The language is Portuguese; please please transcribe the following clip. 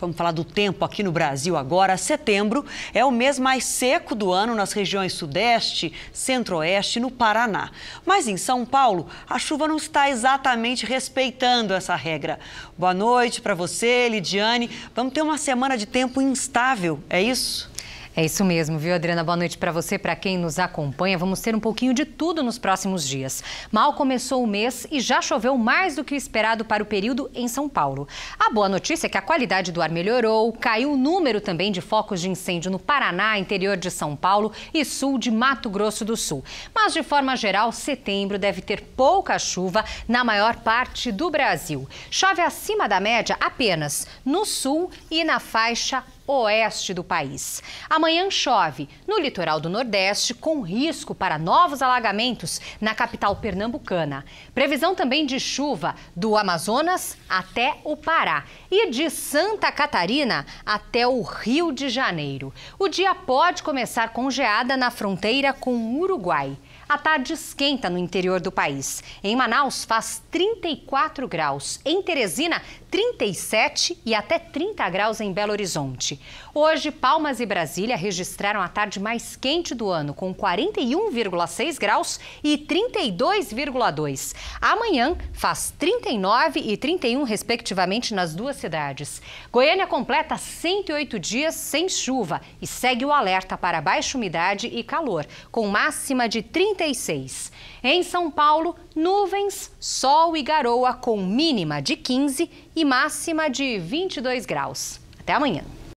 Vamos falar do tempo aqui no Brasil agora. Setembro é o mês mais seco do ano nas regiões Sudeste, Centro-Oeste e no Paraná. Mas em São Paulo, a chuva não está exatamente respeitando essa regra. Boa noite para você, Lidiane. Vamos ter uma semana de tempo instável, é isso? É isso mesmo, viu, Adriana? Boa noite para você, para quem nos acompanha. Vamos ter um pouquinho de tudo nos próximos dias. Mal começou o mês e já choveu mais do que esperado para o período em São Paulo. A boa notícia é que a qualidade do ar melhorou, caiu o número também de focos de incêndio no Paraná, interior de São Paulo e sul de Mato Grosso do Sul. Mas, de forma geral, setembro deve ter pouca chuva na maior parte do Brasil. Chove acima da média apenas no sul e na faixa oeste do país. Amanhã chove no litoral do Nordeste, com risco para novos alagamentos na capital pernambucana. Previsão também de chuva do Amazonas até o Pará e de Santa Catarina até o Rio de Janeiro. O dia pode começar geada na fronteira com o Uruguai. A tarde esquenta no interior do país. Em Manaus faz 34 graus, em Teresina 37 e até 30 graus em Belo Horizonte. Hoje, Palmas e Brasília registraram a tarde mais quente do ano, com 41,6 graus e 32,2. Amanhã faz 39 e 31, respectivamente, nas duas cidades. Goiânia completa 108 dias sem chuva e segue o alerta para baixa umidade e calor, com máxima de 36. Em São Paulo, nuvens, sol e garoa, com mínima de 15 e máxima de 22 graus. Até amanhã.